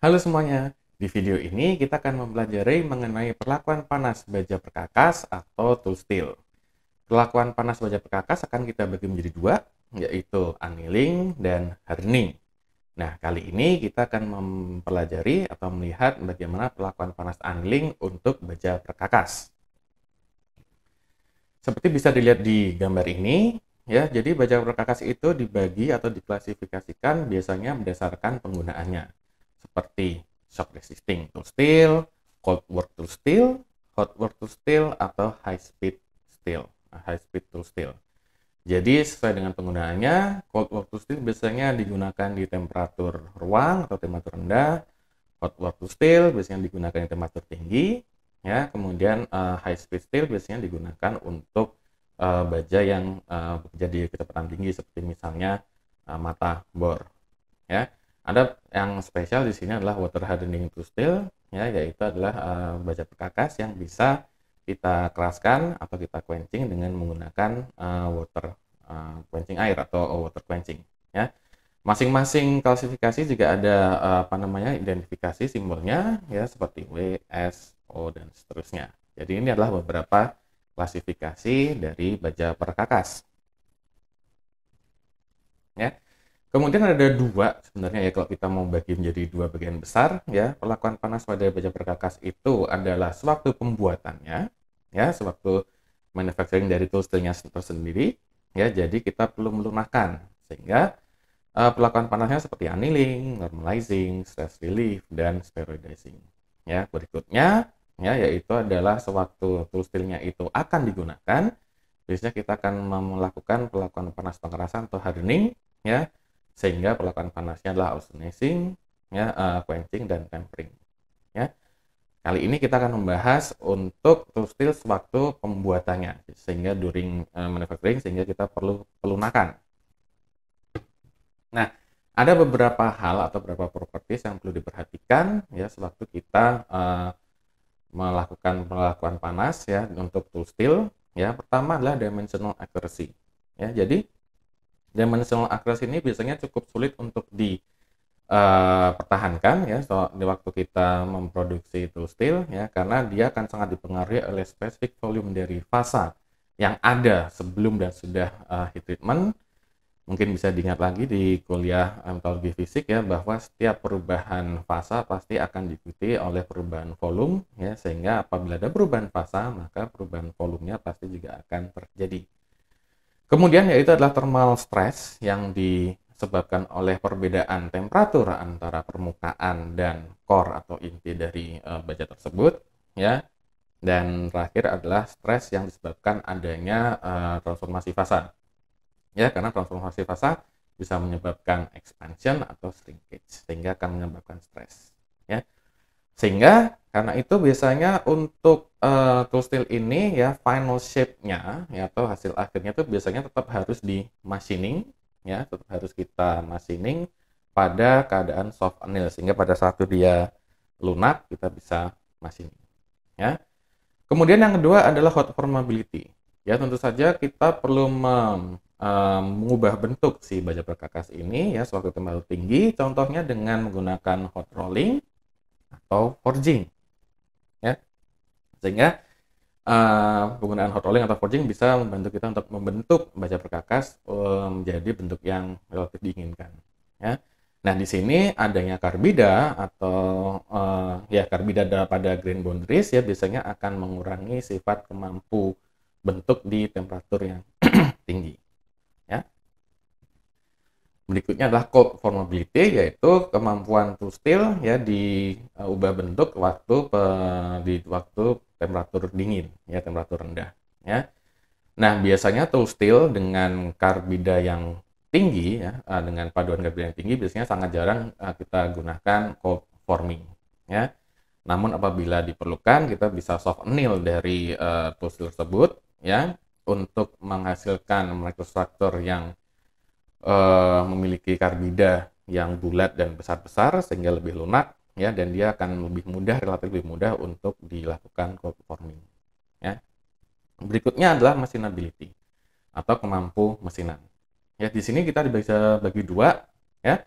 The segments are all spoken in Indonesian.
Halo semuanya, di video ini kita akan mempelajari mengenai perlakuan panas baja perkakas atau tool steel. Perlakuan panas baja perkakas akan kita bagi menjadi dua, yaitu annealing dan hardening. Nah, kali ini kita akan mempelajari atau melihat bagaimana perlakuan panas annealing untuk baja perkakas. Seperti bisa dilihat di gambar ini, ya, jadi baja perkakas itu dibagi atau diklasifikasikan biasanya berdasarkan penggunaannya seperti shock resisting tool steel, cold work tool steel, hot work tool steel, atau high speed steel, nah, high speed tool steel. Jadi sesuai dengan penggunaannya, cold work tool steel biasanya digunakan di temperatur ruang atau temperatur rendah, hot work tool steel biasanya digunakan di temperatur tinggi, ya. Kemudian uh, high speed steel biasanya digunakan untuk uh, baja yang uh, bekerja di kecepatan tinggi seperti misalnya uh, mata bor, ya. Ada yang spesial di sini adalah water hardening to steel ya yaitu adalah uh, baja perkakas yang bisa kita keraskan atau kita quenching dengan menggunakan uh, water uh, quenching air atau water quenching ya. Masing-masing klasifikasi juga ada uh, apa namanya identifikasi simbolnya ya seperti W, S, O dan seterusnya. Jadi ini adalah beberapa klasifikasi dari baja perkakas. Ya. Kemudian ada dua sebenarnya ya kalau kita mau bagi menjadi dua bagian besar ya perlakuan panas pada baja perkakas itu adalah sewaktu pembuatannya ya sewaktu manufacturing dari tools toolsnya tersendiri ya jadi kita perlu melunakkan sehingga uh, perlakuan panasnya seperti annealing, normalizing, stress relief dan spheroidizing ya berikutnya ya yaitu adalah sewaktu tools steelnya itu akan digunakan biasanya kita akan melakukan perlakuan panas pengerasan atau hardening ya sehingga perlakuan panasnya adalah alternating, ya, uh, quenching dan tempering. Ya. Kali ini kita akan membahas untuk tool steel sewaktu pembuatannya, sehingga during uh, manufacturing sehingga kita perlu pelunakan. Nah, ada beberapa hal atau beberapa properties yang perlu diperhatikan ya sewaktu kita uh, melakukan perlakuan panas ya untuk tool steel ya pertama adalah dimensional accuracy ya jadi dimensional accuracy ini biasanya cukup sulit untuk di uh, pertahankan ya so, di waktu kita memproduksi tool steel ya karena dia akan sangat dipengaruhi oleh spesifik volume dari fasa yang ada sebelum dan sudah uh, heat treatment mungkin bisa diingat lagi di kuliah metalurgi fisik ya bahwa setiap perubahan fasa pasti akan diikuti oleh perubahan volume ya sehingga apabila ada perubahan fasa maka perubahan volumenya pasti juga akan terjadi. Kemudian yaitu adalah thermal stress yang disebabkan oleh perbedaan temperatur antara permukaan dan core atau inti dari e, baja tersebut ya. Dan terakhir adalah stres yang disebabkan adanya e, transformasi fasa. Ya, karena transformasi fasa bisa menyebabkan expansion atau shrinkage sehingga akan menyebabkan stres ya. Sehingga karena itu biasanya untuk uh, tool steel ini ya final shape-nya ya atau hasil akhirnya itu biasanya tetap harus di machining ya tetap harus kita machining pada keadaan soft anneal sehingga pada saat itu dia lunak kita bisa machining ya. Kemudian yang kedua adalah hot formability. Ya tentu saja kita perlu mem, um, mengubah bentuk si baja perkakas ini ya sewaktu terlalu tinggi contohnya dengan menggunakan hot rolling atau forging ya sehingga uh, penggunaan hot rolling atau forging bisa membantu kita untuk membentuk baja perkakas um, menjadi bentuk yang relatif diinginkan ya nah di sini adanya karbida atau uh, ya karbida pada grain boundaries ya biasanya akan mengurangi sifat kemampu bentuk di temperatur yang tinggi ya Berikutnya adalah conformability yaitu kemampuan to steel ya diubah eh, uh, bentuk waktu pe, di waktu temperatur dingin ya temperatur rendah ya. Nah, biasanya to steel dengan karbida yang tinggi ya eh, dengan paduan karbida yang tinggi biasanya sangat jarang uh, kita gunakan cold forming ya. Namun apabila diperlukan kita bisa soft anneal dari uh, to steel tersebut ya untuk menghasilkan microstructure yang uh, memiliki karbida yang bulat dan besar-besar sehingga lebih lunak ya dan dia akan lebih mudah relatif lebih mudah untuk dilakukan cold forming ya. Berikutnya adalah machinability atau kemampu mesinan. Ya, di sini kita bisa bagi dua ya.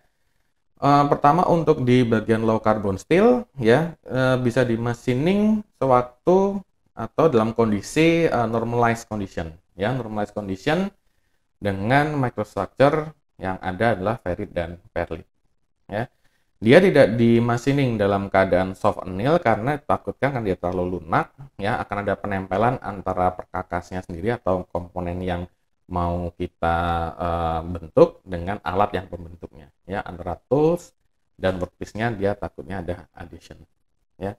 E, pertama untuk di bagian low carbon steel ya e, bisa di machining sewaktu atau dalam kondisi e, normalized condition ya. Normalized condition dengan microstructure yang ada adalah ferrit dan perlit. Ya. Dia tidak dimasining dalam keadaan soft anneal karena takutkan kan dia terlalu lunak, ya akan ada penempelan antara perkakasnya sendiri atau komponen yang mau kita uh, bentuk dengan alat yang pembentuknya, ya antara tools dan workpiece-nya dia takutnya ada addition, ya.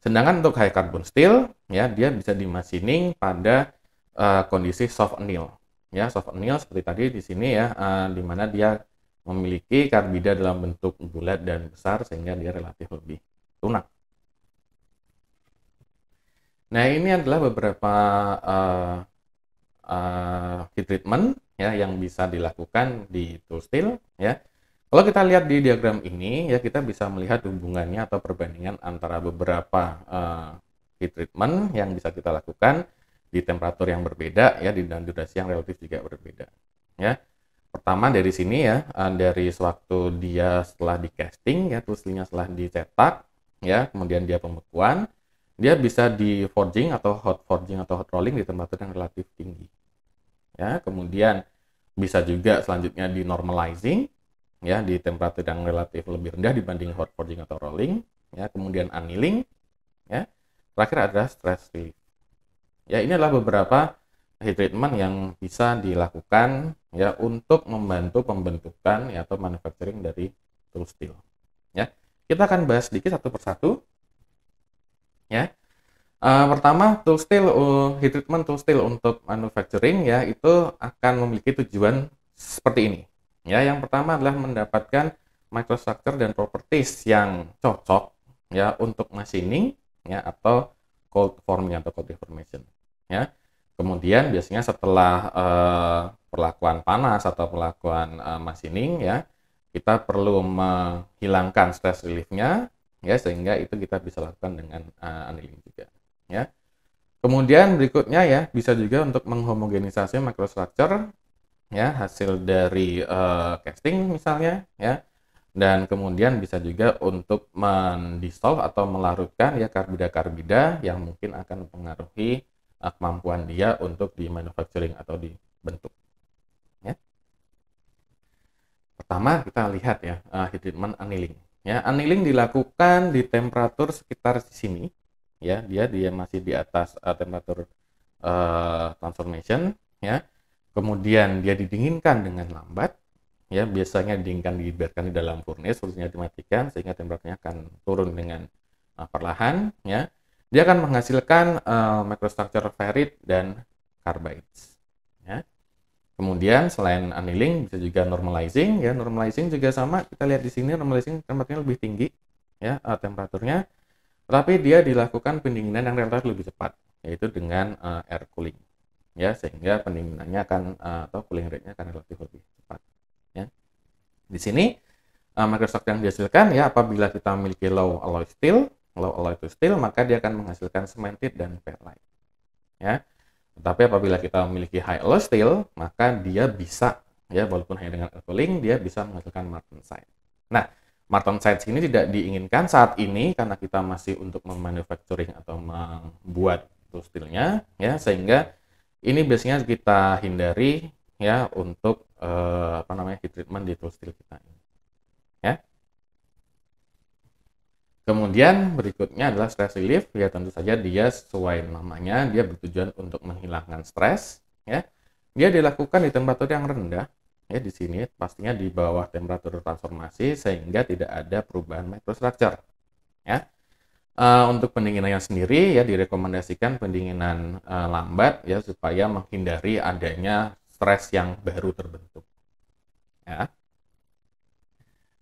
Sedangkan untuk high carbon steel, ya dia bisa dimasining pada uh, kondisi soft anneal ya soft anil seperti tadi di sini ya uh, di mana dia memiliki karbida dalam bentuk bulat dan besar sehingga dia relatif lebih lunak. Nah ini adalah beberapa uh, eh, uh, eh, heat treatment ya yang bisa dilakukan di tool steel ya. Kalau kita lihat di diagram ini ya kita bisa melihat hubungannya atau perbandingan antara beberapa uh, heat treatment yang bisa kita lakukan di temperatur yang berbeda ya di dalam durasi yang relatif juga berbeda ya pertama dari sini ya eh, dari sewaktu dia setelah di casting ya tulisnya setelah dicetak ya kemudian dia pembekuan dia bisa di forging atau hot forging atau hot rolling di temperatur yang relatif tinggi ya kemudian bisa juga selanjutnya di normalizing ya di temperatur yang relatif lebih rendah dibanding hot forging atau rolling ya kemudian annealing ya terakhir adalah stress relief Ya, ini adalah beberapa heat treatment yang bisa dilakukan ya untuk membantu pembentukan ya, atau manufacturing dari tool steel. Ya, kita akan bahas sedikit satu persatu. Ya, uh, pertama tool steel uh, treatment tool steel untuk manufacturing ya itu akan memiliki tujuan seperti ini. Ya, yang pertama adalah mendapatkan microstructure dan properties yang cocok ya untuk machining ya atau cold forming atau cold deformation ya kemudian biasanya setelah uh, perlakuan panas atau perlakuan uh, machining ya kita perlu menghilangkan stress reliefnya ya sehingga itu kita bisa lakukan dengan uh, annealing juga ya kemudian berikutnya ya bisa juga untuk menghomogenisasi microstructure ya hasil dari uh, casting misalnya ya dan kemudian bisa juga untuk mendistol atau melarutkan ya karbida-karbida yang mungkin akan mempengaruhi eh, kemampuan dia untuk di manufacturing atau dibentuk. Ya. Pertama kita lihat ya uh, heat treatment annealing. Ya, annealing dilakukan di temperatur sekitar sini ya, dia dia masih di atas uh, temperatur uh, transformation ya. Kemudian dia didinginkan dengan lambat ya biasanya dingkan dibiarkan di dalam furnace khususnya dimatikan sehingga temperaturnya akan turun dengan uh, perlahan ya dia akan menghasilkan uh, microstructure ferrit dan carbides ya kemudian selain annealing bisa juga normalizing ya normalizing juga sama kita lihat di sini normalizing temperaturnya lebih tinggi ya uh, temperaturnya tapi dia dilakukan pendinginan yang relatif lebih cepat yaitu dengan uh, air cooling ya sehingga pendinginannya akan uh, atau cooling rate-nya akan relatif lebih cepat di sini uh, Microsoft yang dihasilkan ya apabila kita memiliki low alloy steel, low alloy steel maka dia akan menghasilkan cemented dan perlite. Ya. Tetapi apabila kita memiliki high alloy steel, maka dia bisa ya walaupun hanya dengan cooling dia bisa menghasilkan martensite. Nah, martensite ini tidak diinginkan saat ini karena kita masih untuk memanufacturing atau membuat tool steelnya ya sehingga ini biasanya kita hindari ya untuk uh, apa namanya heat treatment di tool steel kita ini ya kemudian berikutnya adalah stress relief ya tentu saja dia sesuai namanya dia bertujuan untuk menghilangkan stres ya dia dilakukan di temperatur yang rendah ya di sini pastinya di bawah temperatur transformasi sehingga tidak ada perubahan microstructure ya uh, untuk pendinginannya sendiri ya direkomendasikan pendinginan uh, lambat ya supaya menghindari adanya stres yang baru terbentuk. Ya.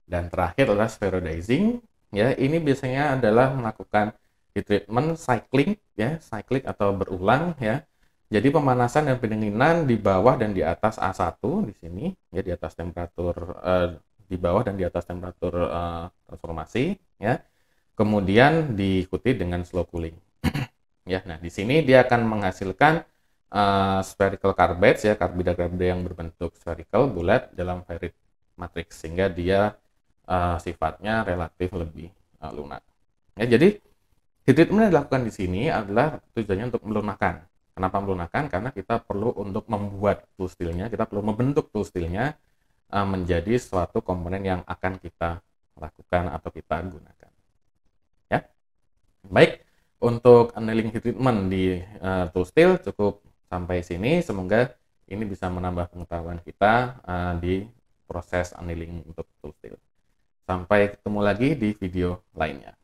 Dan terakhir adalah spheroidizing. Ya, ini biasanya adalah melakukan di treatment cycling ya, cyclic atau berulang ya. Jadi pemanasan dan pendinginan di bawah dan di atas A1 di sini ya di atas temperatur eh, di bawah dan di atas temperatur eh, transformasi ya. Kemudian diikuti dengan slow cooling. ya, nah di sini dia akan menghasilkan uh, spherical carbide ya karbida-karbida yang berbentuk spherical bulat dalam ferrite matrix sehingga dia uh, sifatnya relatif lebih uh, lunak. Ya, jadi heat treatment yang dilakukan di sini adalah tujuannya untuk melunakkan. Kenapa melunakkan? Karena kita perlu untuk membuat tool steelnya, kita perlu membentuk tool steelnya uh, menjadi suatu komponen yang akan kita lakukan atau kita gunakan. Ya, baik untuk annealing heat treatment di uh, tool steel cukup sampai sini semoga ini bisa menambah pengetahuan kita uh, di proses annealing untuk tool steel. Sampai ketemu lagi di video lainnya.